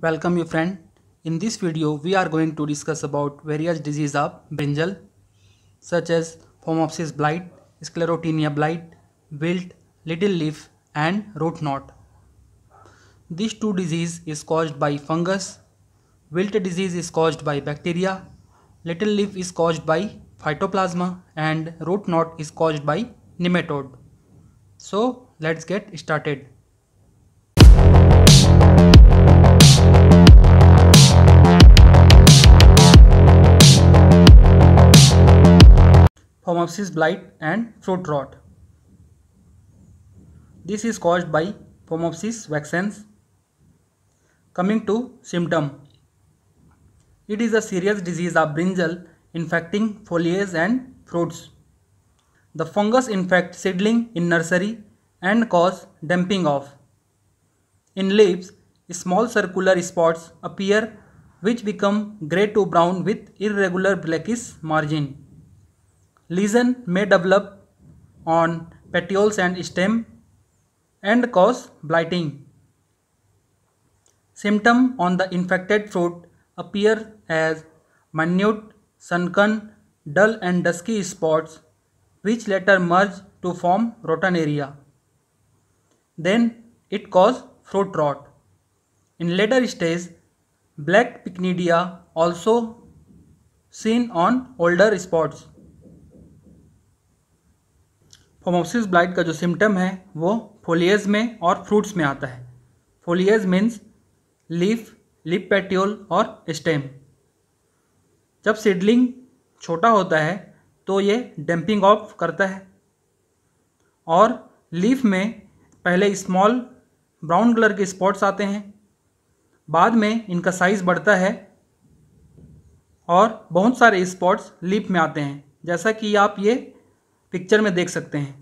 Welcome you friend. In this video we are going to discuss about various diseases of brinjal such as phomopsis blight, sclerotinia blight, wilt, little leaf and root knot. These two disease is caused by fungus, wilt disease is caused by bacteria, little leaf is caused by phytoplasma and root knot is caused by nematode. So let's get started. Phomopsis blight and fruit rot. This is caused by Phomopsis vaccines. Coming to symptom. It is a serious disease of brinjal infecting foliage and fruits. The fungus infects seedling in nursery and cause damping off. In leaves, small circular spots appear which become grey to brown with irregular blackish margin. Lesion may develop on petioles and stem and cause blighting. Symptom on the infected fruit appear as minute, sunken, dull and dusky spots which later merge to form rotten area. Then it cause fruit rot. In later stage, black pycnidia also seen on older spots. Phomopsis blight का जो symptom है वो foliage में और fruits में आता है foliage means leaf leaf petiole और स्टेम जब सीडलिंग छोटा होता है तो ये डैम्पिंग ऑफ करता है और लीफ में पहले स्मॉल ब्राउन कलर के स्पॉट्स आते हैं बाद में इनका साइज़ बढ़ता है और बहुत सारे स्पॉट्स लीफ में आते हैं जैसा कि आप ये पिक्चर में देख सकते हैं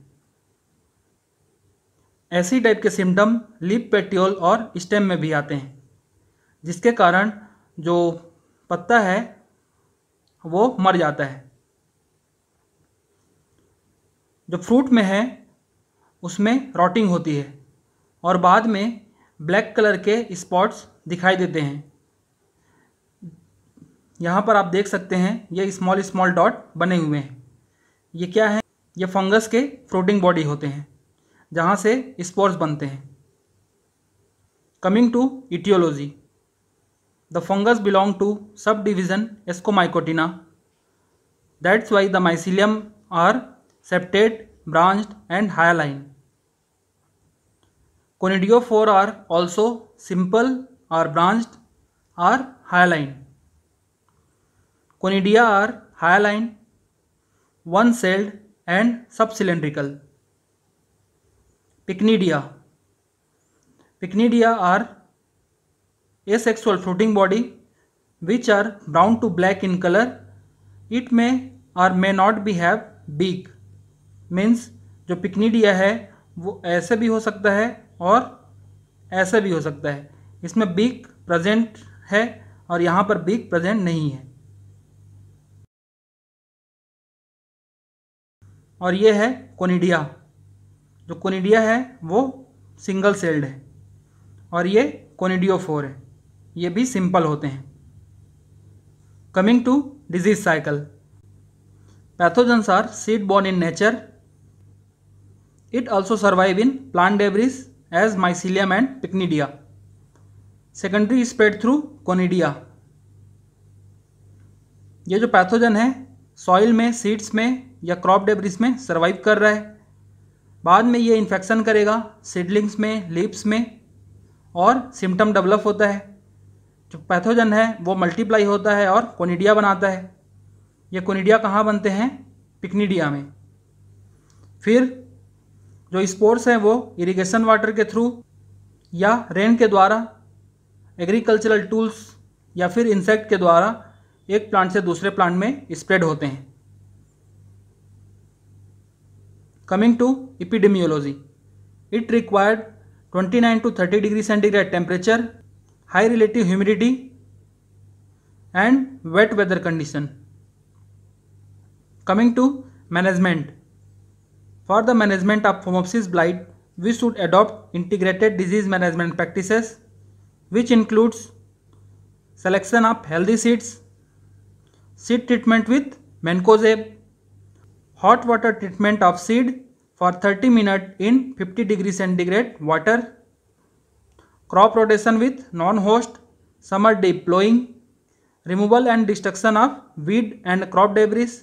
ऐसी टाइप के सिम्टम लिप पेट्योल और स्टेम में भी आते हैं जिसके कारण जो पत्ता है वो मर जाता है जो फ्रूट में है उसमें रॉटिंग होती है और बाद में ब्लैक कलर के स्पॉट्स दिखाई देते हैं यहाँ पर आप देख सकते हैं ये स्मॉल स्मॉल डॉट बने हुए हैं ये क्या है ये फंगस के फ्रूटिंग बॉडी होते हैं जहाँ से स्पोर्स बनते हैं coming to etiology the fungus belong to subdivision Ascomycotina that's why the mycelium are septate branch and hyaline conidiophores are also simple are branch are hyaline conidia are hyaline one celled and subcylindrical pycnidia pycnidia are asexual fruiting body which are brown to black in colour it may or may not be have beak means जो pycnidia है वो ऐसे भी हो सकता है और ऐसे भी हो सकता है इसमें बीक प्रजेंट है और यहाँ पर बीक प्रजेंट नहीं है और ये है कोनीडिया जो कोनिडिया है वो सिंगल सेल्ड है और ये कोनीडियो फोर है ये भी सिंपल होते हैं coming to disease cycle pathogens are seed borne in nature it also survive in plant debris as mycelium and pycnidia secondary spread through conidia ये जो पैथोजन है सॉइल में सीड्स में या क्रॉप डेबरीज में सर्वाइव कर रहा है बाद में ये इन्फेक्शन करेगा सीडलिंग्स में लिप्स में और सिम्टम डेवलप होता है जो पैथोजन है वो मल्टीप्लाई होता है और कोनिडिया बनाता है ये कोनिडिया कहाँ बनते हैं पिकनीडिया में फिर जो स्पोर्ट्स हैं वो इरिगेशन वाटर के थ्रू या रेन के द्वारा एग्रीकल्चरल टूल्स या फिर इंसेक्ट के द्वारा एक प्लांट से दूसरे प्लांट में स्प्रेड होते हैं Coming to epidemiology, it required 29 to 30 degree centigrade temperature, high relative humidity and wet weather condition. Coming to management. For the management of Phomopsis blight, we should adopt integrated disease management practices which includes selection of healthy seeds, seed treatment with mancozeb, hot water treatment of seed for thirty minute in fifty degree centigrade water crop rotation with non host summer deep ploughing removal and destruction of weed and crop debris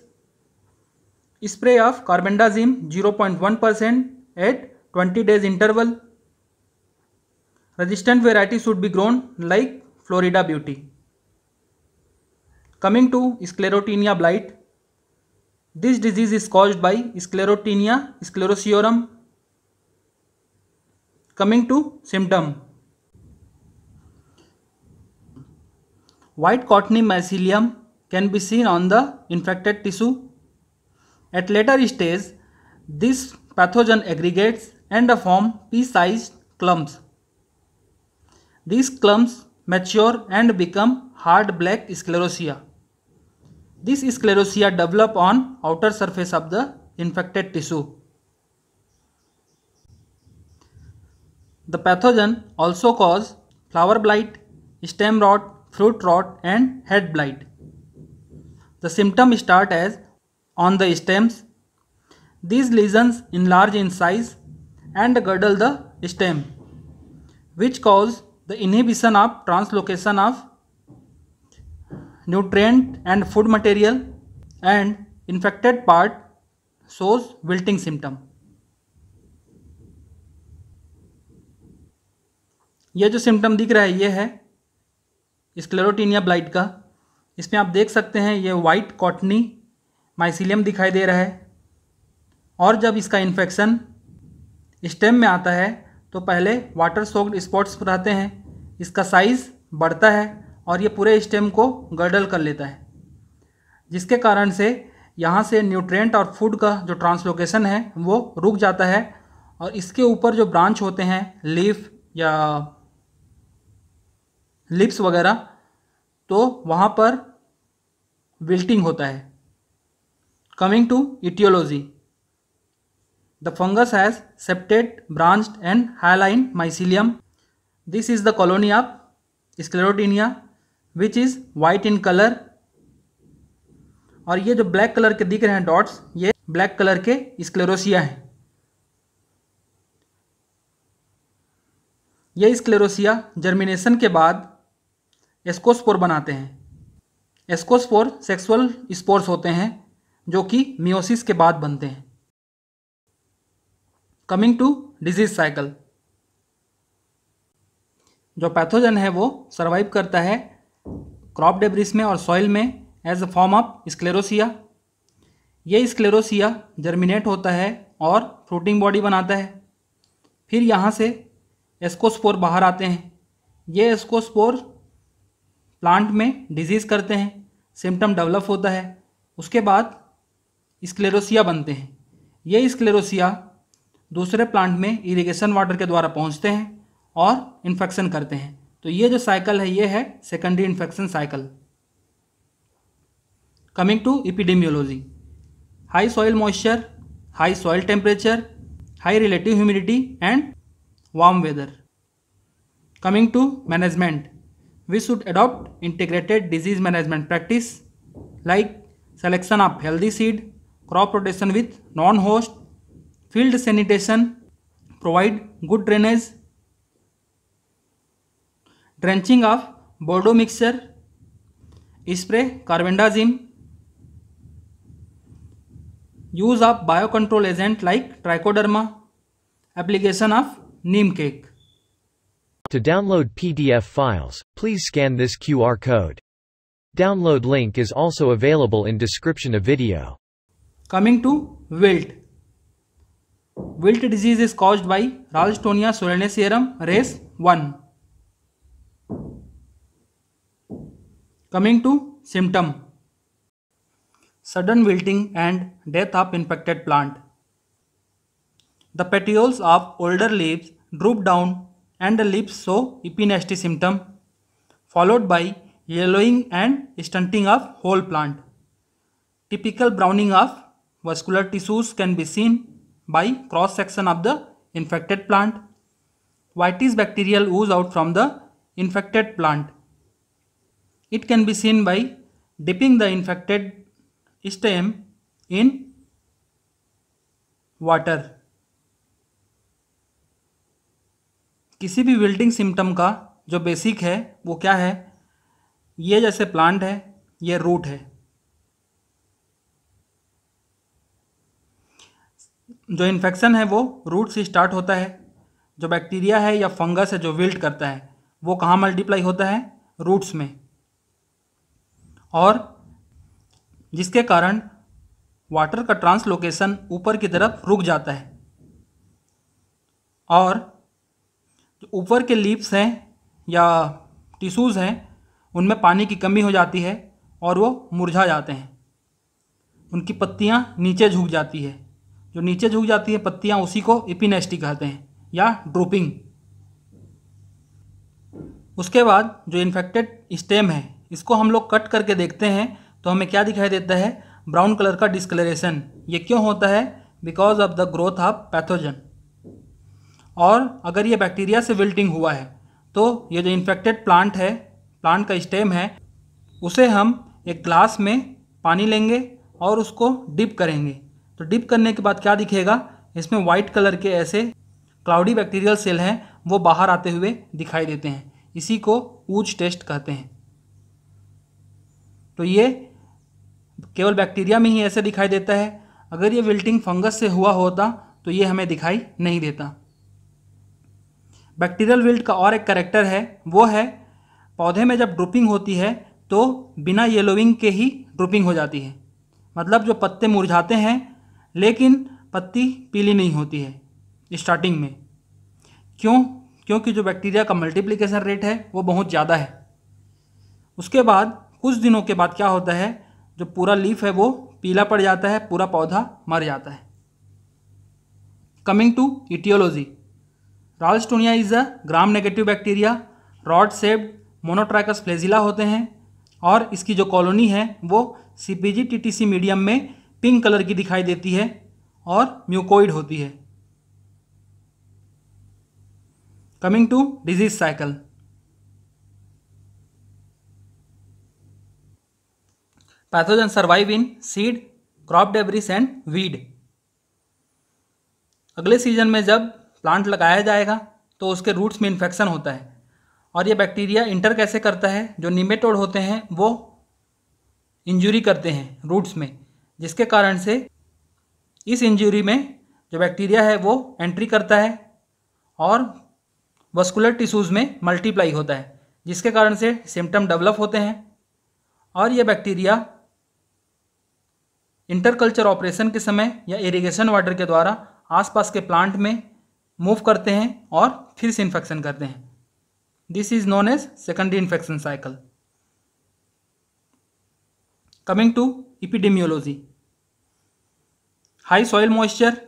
spray of carbendazim zero point one percent at twenty days interval resistant variety should be grown like Florida Beauty coming to Sclerotinia blight This disease is caused by sclerotinia, sclerosiorum. Coming to symptom. White cottony mycelium can be seen on the infected tissue. At later stage, this pathogen aggregates and form pea-sized clumps. These clumps mature and become hard black sclerosia. This sclerosia develop on outer surface of the infected tissue. The pathogen also cause flower blight, stem rot, fruit rot and head blight. The symptom start as on the stems. These lesions enlarge in size and girdle the stem which cause the inhibition of translocation of nutrient and food material and infected part shows wilting symptom यह जो symptom दिख रहा है ये है Sclerotinia blight का इसमें आप देख सकते हैं ये वाइट कॉटनी माइसिलियम दिखाई दे रहा है और जब इसका इन्फेक्शन स्टेम में आता है तो पहले वाटर सोक्ड स्पॉट्स रहते हैं इसका साइज़ बढ़ता है और ये पूरे स्टेम को गर्डल कर लेता है जिसके कारण से यहाँ से न्यूट्रेंट और फूड का जो ट्रांसलोकेशन है वो रुक जाता है और इसके ऊपर जो ब्रांच होते हैं लीफ या लिप्स वगैरह तो वहाँ पर विल्टिंग होता है coming to etiology the fungus has septate branched and hyaline mycelium this is the colony of Sclerotinia which is white in colour और ये जो ब्लैक कलर के दिख रहे हैं डॉट्स ये ब्लैक कलर के स्क्लेरोसिया हैं ये स्क्लेरोसिया जर्मिनेशन के बाद एस्कोस्पोर बनाते हैं एस्कोस्पोर सेक्सुअल स्पोर्स होते हैं जो कि मियोसिस के बाद बनते हैं कमिंग टू डिजीज साइकिल जो पैथोजन है वो सर्वाइव करता है क्रॉप डेब्रिस में और सॉइल में as a form of sclerotia ये स्क्लेरोसिया जर्मिनेट होता है और फ्रूटिंग बॉडी बनाता है फिर यहाँ से एस्कोस्पोर बाहर आते हैं ये एस्कोस्पोर प्लांट में डिजीज़ करते हैं सिम्टम डेवलप होता है उसके बाद स्क्लेरोसिया बनते हैं ये स्क्लेरोसिया दूसरे प्लांट में इरिगेशन वाटर के द्वारा पहुँचते हैं और इन्फेक्शन करते हैं तो ये जो साइकिल है ये है secondary infection cycle coming to epidemiology high soil moisture high soil temperature high relative humidity and warm weather coming to management we should adopt integrated disease management practice like selection of healthy seed crop protection with non host field sanitation provide good drainage drenching of Bordeaux mixture, spray carbendazim, use of biocontrol agent like trichoderma, application of neem cake. To download PDF files, please scan this QR code. Download link is also available in description of video. Coming to wilt. Wilt disease is caused by Ralstonia solanacearum race 1. Coming to symptom. Sudden wilting and death of infected plant. The petioles of older leaves droop down and the leaves show epinasty symptom followed by yellowing and stunting of whole plant. Typical browning of vascular tissues can be seen by cross section of the infected plant. Whitish bacterial ooze out from the infected plant It can be seen by dipping the infected stem in water किसी भी wilting symptom का जो basic है वो क्या है ये जैसे प्लांट है ये रूट है जो इन्फेक्शन है वो रूट से स्टार्ट होता है जो बैक्टीरिया है या फंगस है जो विल्ट करता है वो कहाँ मल्टीप्लाई होता है रूट्स में और जिसके कारण वाटर का ट्रांसलोकेशन ऊपर की तरफ रुक जाता है और जो ऊपर के लीप्स हैं या टिश्यूज़ हैं उनमें पानी की कमी हो जाती है और वो मुरझा जाते हैं उनकी पत्तियाँ नीचे झुक जाती है जो नीचे झुक जाती है पत्तियाँ उसी को इपिनेस्टी कहते हैं या ड्रोपिंग उसके बाद जो इन्फेक्टेड स्टेम है इसको हम लोग कट करके देखते हैं तो हमें क्या दिखाई देता है ब्राउन कलर का डिस्कलरेशन ये क्यों होता है because of the growth of pathogen और अगर ये बैक्टीरिया से विल्टिंग हुआ है तो ये जो इन्फेक्टेड प्लांट है प्लांट का स्टेम है उसे हम एक ग्लास में पानी लेंगे और उसको डिप करेंगे तो डिप करने के बाद क्या दिखेगा इसमें वाइट कलर के ऐसे क्लाउडी बैक्टीरियल सेल हैं वो बाहर आते हुए दिखाई देते हैं इसी को ऊज टेस्ट कहते हैं तो ये केवल बैक्टीरिया में ही ऐसे दिखाई देता है अगर ये विल्टिंग फंगस से हुआ होता तो ये हमें दिखाई नहीं देता बैक्टीरियल विल्ट का और एक करेक्टर है वो है पौधे में जब ड्रुपिंग होती है तो बिना येलोविंग के ही ड्रुपिंग हो जाती है मतलब जो पत्ते मुरझाते हैं लेकिन पत्ती पीली नहीं होती है स्टार्टिंग में क्यों क्योंकि जो बैक्टीरिया का मल्टीप्लिकेशन रेट है वो बहुत ज़्यादा है उसके बाद कुछ दिनों के बाद क्या होता है जो पूरा लीफ है वो पीला पड़ जाता है पूरा पौधा मर जाता है coming to etiology Ralstonia is a gram negative bacteria rod shaped monotrichous flagella होते हैं और इसकी जो कॉलोनी है वो C P G T T C medium में पिंक कलर की दिखाई देती है और म्यूकोइड होती है coming to disease cycle pathogen survive in seed, crop debris and weed. अगले सीजन में जब प्लांट लगाया जाएगा तो उसके रूट्स में इन्फेक्शन होता है और ये बैक्टीरिया इंटर कैसे करता है जो निमेटोड होते हैं वो इंजरी करते हैं रूट्स में जिसके कारण से इस इंजरी में जो बैक्टीरिया है वो एंट्री करता है और वस्कुलर टिश्यूज़ में मल्टीप्लाई होता है जिसके कारण से सिम्टम डेवलप होते हैं और ये बैक्टीरिया इंटरकल्चर ऑपरेशन के समय या इरिगेशन वाटर के द्वारा आसपास के प्लांट में मूव करते हैं और फिर से इन्फेक्शन करते हैं this is known as secondary infection cycle coming to epidemiology high soil moisture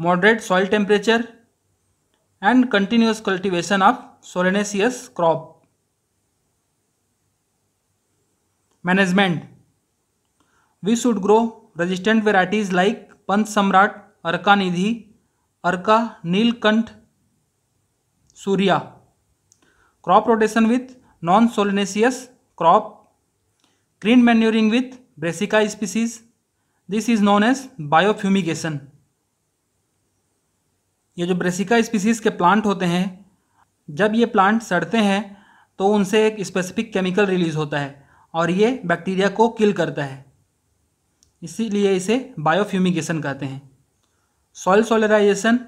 moderate soil temperature and continuous cultivation of solanaceous crop management we should grow resistant varieties like Pant Samrat Arka Nidhi Arka Neelkanth Surya crop rotation with non solanaceous crop green manuring with brassica species this is known as biofumigation ये जो Brassica species के plant होते हैं जब ये plant सड़ते हैं तो उनसे एक स्पेसिफिक केमिकल रिलीज होता है और ये बैक्टीरिया को किल करता है इसीलिए इसे बायोफ्यूमिगेशन कहते हैं soil solarization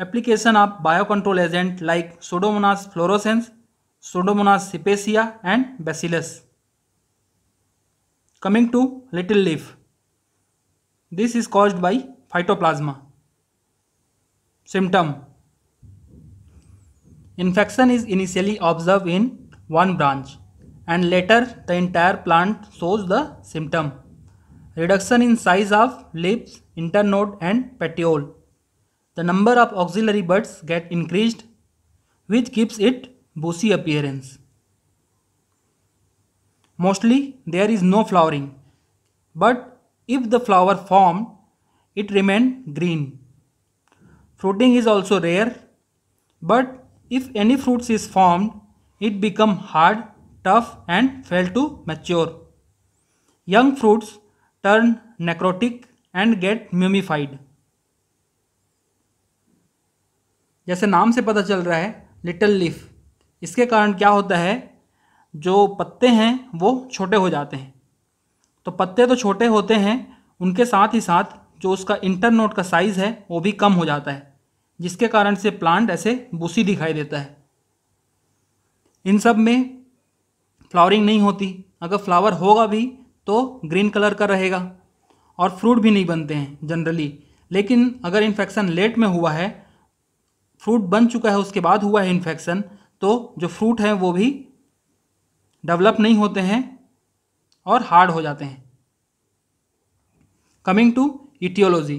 application of bio control agent like pseudomonas fluorescens pseudomonas cepacia and bacillus coming to little leaf this is caused by phytoplasma symptom infection is initially observe in one branch and later the entire plant shows the symptom. Reduction in size of leaves, internode and petiole. The number of auxiliary buds get increased which gives it bushy appearance. Mostly there is no flowering but if the flower formed it remained green. Fruiting is also rare but if any fruits is formed it become hard tough and fail to mature. Young fruits turn necrotic and get mummified. जैसे नाम से पता चल रहा है little leaf इसके कारण क्या होता है जो पत्ते हैं वो छोटे हो जाते हैं तो पत्ते तो छोटे होते हैं उनके साथ ही साथ जो उसका इंटरनोट का साइज़ है वो भी कम हो जाता है जिसके कारण से प्लांट ऐसे बूसी दिखाई देता है इन सब में फ्लावरिंग नहीं होती अगर फ्लावर होगा भी तो ग्रीन कलर का रहेगा और फ्रूट भी नहीं बनते हैं जनरली लेकिन अगर इन्फेक्शन लेट में हुआ है फ्रूट बन चुका है उसके बाद हुआ है इन्फेक्शन तो जो फ्रूट हैं वो भी डेवलप नहीं होते हैं और हार्ड हो जाते हैं कमिंग टू इटियोलॉजी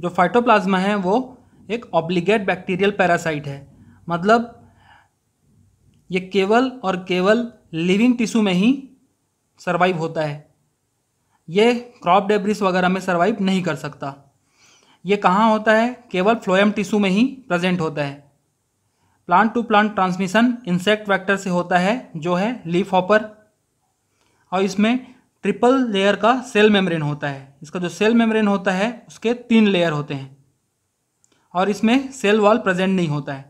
जो फाइटोप्लाज्मा है वो एक ऑब्लिगेट बैक्टीरियल पैरासाइट है मतलब ये केवल और केवल लिविंग टिश्यू में ही सर्वाइव होता है ये क्रॉप डेब्रिस वगैरह में सर्वाइव नहीं कर सकता ये कहाँ होता है केवल फ्लोएम टिश्यू में ही प्रेजेंट होता है plant to plant transmission insect vector से होता है जो है लीफ हॉपर और इसमें ट्रिपल लेयर का सेल मेम्ब्रेन होता है इसका जो सेल मेम्ब्रेन होता है उसके तीन लेयर होते हैं और इसमें सेल वॉल प्रेजेंट नहीं होता है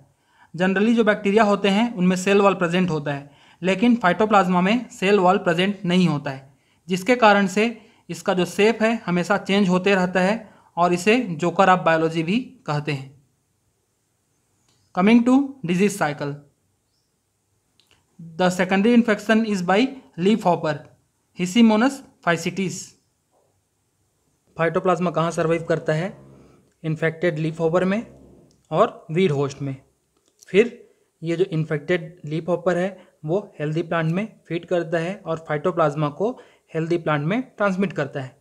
जनरली जो बैक्टीरिया होते हैं उनमें सेल वॉल प्रेजेंट होता है लेकिन फाइटोप्लाज्मा में सेल वॉल प्रेजेंट नहीं होता है जिसके कारण से इसका जो सेप है हमेशा चेंज होते रहता है और इसे जोकर ऑफ बायोलॉजी भी कहते हैं coming to disease cycle the secondary infection is by leaf hopper Hishimonas phycitis phytoplasma कहाँ सर्वाइव करता है इन्फेक्टेड लीफ ओवर में और वीड होस्ट में फिर ये जो इन्फेक्टेड लीप हॉपर है वो हेल्दी प्लांट में फीड करता है और फाइटोप्लाज्मा को हेल्दी प्लांट में ट्रांसमिट करता है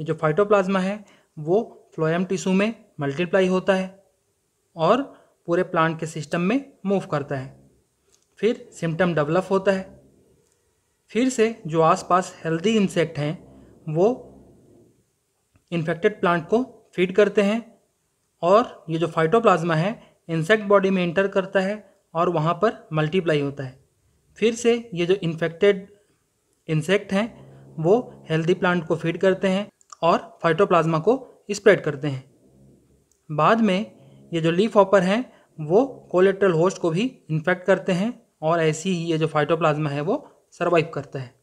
ये जो फाइटोप्लाज्मा है वो फ्लोएम टिश्यू में मल्टीप्लाई होता है और पूरे प्लांट के सिस्टम में मूव करता है फिर सिम्टम डेवलप होता है फिर से जो आसपास हेल्दी इंसेक्ट हैं वो इन्फेक्टेड प्लांट को फीड करते हैं और ये जो फाइटोप्लाज्मा है इंसेक्ट बॉडी में इंटर करता है और वहाँ पर मल्टीप्लाई होता है फिर से ये जो इन्फेक्टेड इंसेक्ट हैं वो हेल्दी प्लांट को फीड करते हैं और फाइटोप्लाज्मा को स्प्रेड करते हैं बाद में ये जो लीफ ऑपर हैं वो कोलेट्रल होस्ट को भी इन्फेक्ट करते हैं और ऐसी ही ये जो फाइटोप्लाज्मा है वो सर्वाइव करता है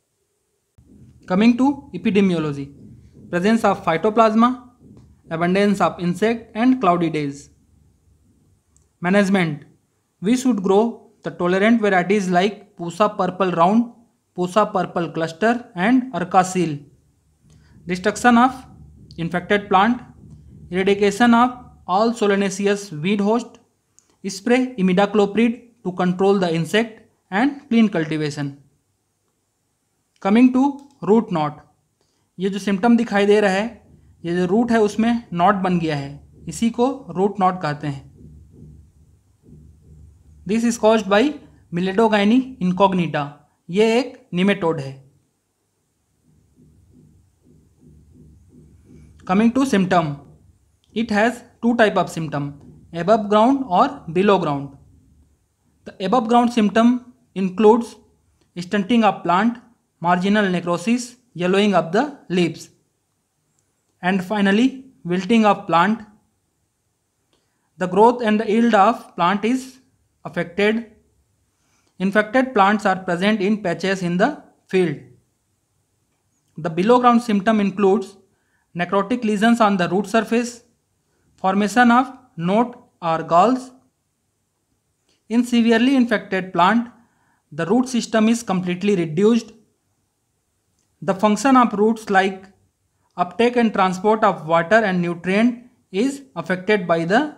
coming to epidemiology presence of phytoplasma abundance of insect and cloudy days management we should grow the tolerant varieties like Pusa purple round Pusa purple cluster and Arkasheel destruction of infected plant eradication of all solanaceous weed host spray imidacloprid to control the insect and clean cultivation coming to root knot ये जो symptom दिखाई दे रहा है ये जो root है उसमें not बन गया है इसी को रूट नॉट कहते हैं this is cause by meloidogyne incognita ये एक निमेटोड है coming to symptom it has two type of symptom above ground और below ground the above ground symptom includes stunting of plant marginal necrosis yellowing of the leaves and finally wilting of plant the growth and the yield of plant is affected. Infected plants are present in patches in the field. The below ground symptom includes necrotic lesions on the root surface, formation of knot or galls. In severely infected plant, the root system is completely reduced. The function of roots like uptake and transport of water and nutrient is affected by the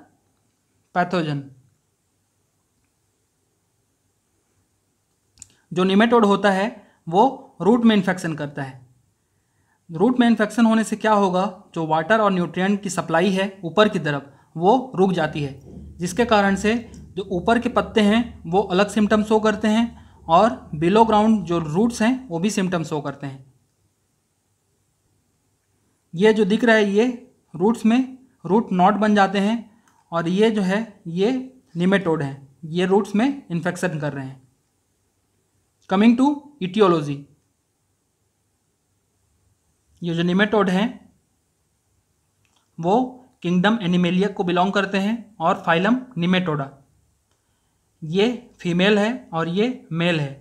pathogen. जो nematode होता है वो root में infection करता है root में infection होने से क्या होगा जो वाटर और न्यूट्रिएंट की सप्लाई है ऊपर की तरफ वो रुक जाती है जिसके कारण से जो ऊपर के पत्ते हैं वो अलग सिम्टम शो करते हैं और बिलो ग्राउंड जो रूट्स हैं वो भी सिम्टम शो करते हैं ये जो दिख रहा है ये रूट्स में रूट नॉट बन जाते हैं और ये जो है ये निमेटोड हैं ये रूट्स में इन्फेक्शन कर रहे हैं कमिंग टू इटियोलॉजी ये जो निमेटोड हैं वो किंगडम एनिमेलिया को बिलोंग करते हैं और फाइलम निमेटोडा ये फीमेल है और ये मेल है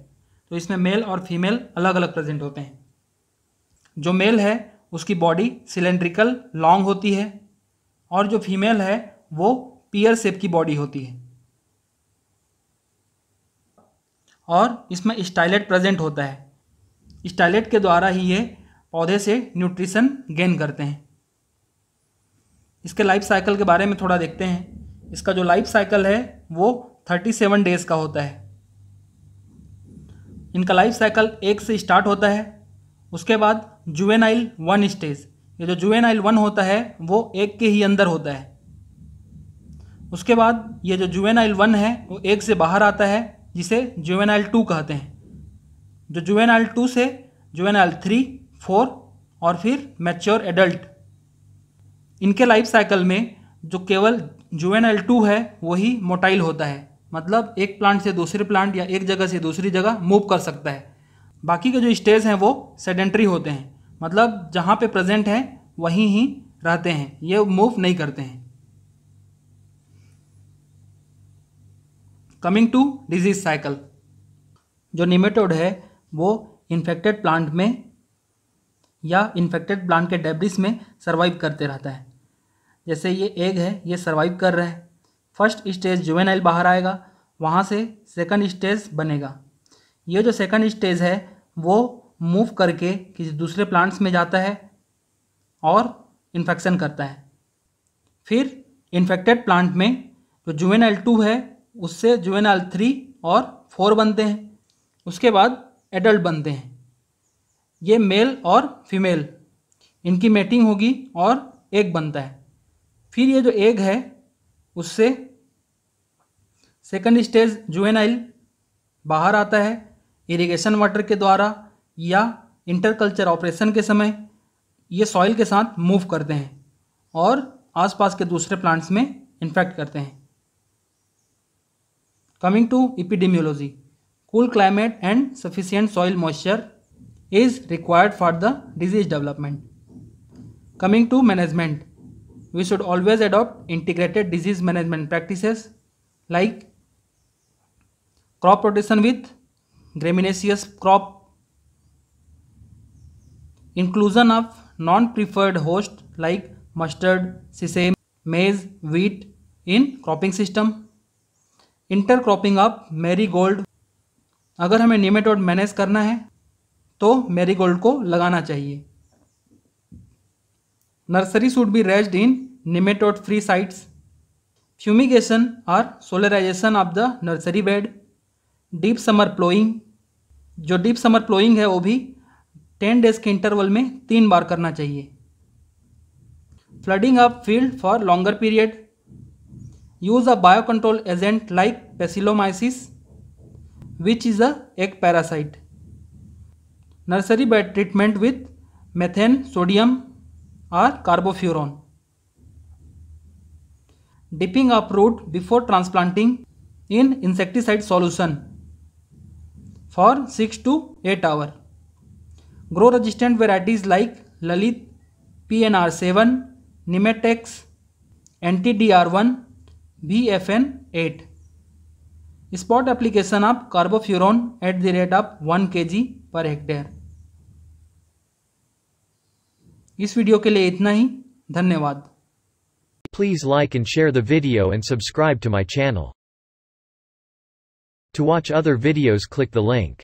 तो इसमें मेल और फीमेल अलग अलग प्रेजेंट होते हैं जो मेल है उसकी बॉडी सिलेंड्रिकल लॉन्ग होती है और जो फीमेल है वो पियर सेप की बॉडी होती है और इसमें स्टाइलेट प्रेजेंट होता है स्टाइलेट के द्वारा ही ये पौधे से न्यूट्रिशन गेन करते हैं इसके लाइफ साइकिल के बारे में थोड़ा देखते हैं इसका जो लाइफ साइकिल है वो थर्टी सेवन डेज़ का होता है इनका लाइफ साइकिल एक से स्टार्ट होता है उसके बाद जुवेनाइल वन स्टेज ये जो जुवेनाइल वन होता है वो एक के ही अंदर होता है उसके बाद ये जो जुवेनाइल वन है वो एक से बाहर आता है जिसे जुवेनाइल टू कहते हैं जो जुवेनाइल टू से जुवेनाइल थ्री फोर और फिर मैच्योर एडल्ट इनके लाइफ साइकिल में जो केवल जुवेनाइल टू है वही मोटाइल होता है मतलब एक प्लांट से दूसरे प्लांट या एक जगह से दूसरी जगह मूव कर सकता है बाकी के जो स्टेज हैं वो सेडेंट्री होते हैं मतलब जहाँ पे प्रेजेंट हैं वहीं ही रहते हैं ये मूव नहीं करते हैं कमिंग टू डिजीज साइकिल जो निमेटोड है वो इन्फेक्टेड प्लांट में या इन्फेक्टेड प्लांट के डेब्रिस में सर्वाइव करते रहता है जैसे ये एग है ये सर्वाइव कर रहा है फर्स्ट स्टेज जुवेनाइल बाहर आएगा वहाँ से सेकंड स्टेज बनेगा ये जो सेकंड स्टेज है वो मूव करके किसी दूसरे प्लांट्स में जाता है और इन्फेक्शन करता है फिर इन्फेक्टेड प्लांट में जो जुवेनाइल टू है उससे जुवेनाइल थ्री और फोर बनते हैं उसके बाद एडल्ट बनते हैं ये मेल और फीमेल इनकी मेटिंग होगी और एग बनता है फिर ये जो एग है उससे सेकंड स्टेज जुवेनाइल बाहर आता है इरिगेशन वाटर के द्वारा या इंटरकल्चर ऑपरेशन के समय ये सॉइल के साथ मूव करते हैं और आसपास के दूसरे प्लांट्स में इन्फेक्ट करते हैं Coming to epidemiology, cool climate and sufficient soil moisture is required for the disease development. Coming to management, we should always adopt integrated disease management practices like crop rotation with graminaceous crop, inclusion of non-preferred host like mustard, sesame, maize, wheat in cropping system, intercropping of marigold अगर हमें nematode manage करना है तो मेरी gold को लगाना चाहिए nursery should be raised in nematode free sites fumigation और solarization of the nursery bed deep summer ploughing जो डीप समर प्लोइंग है वो भी टेन डेज के इंटरवल में तीन बार करना चाहिए flooding of field for longer period use a bio control agent like paecilomyces which is a एक parasite nursery by treatment with metham sodium और carbofuran dipping up root before transplanting in insecticide solution for six to eight hour grow resistant varieties like Lalit P N R seven nematex N T D R one B F N eight spot application of carbofuran at the rate of one K G per hectare इस video के लिए इतना ही धन्यवाद please like and share the video and subscribe to my channel to watch other videos click the link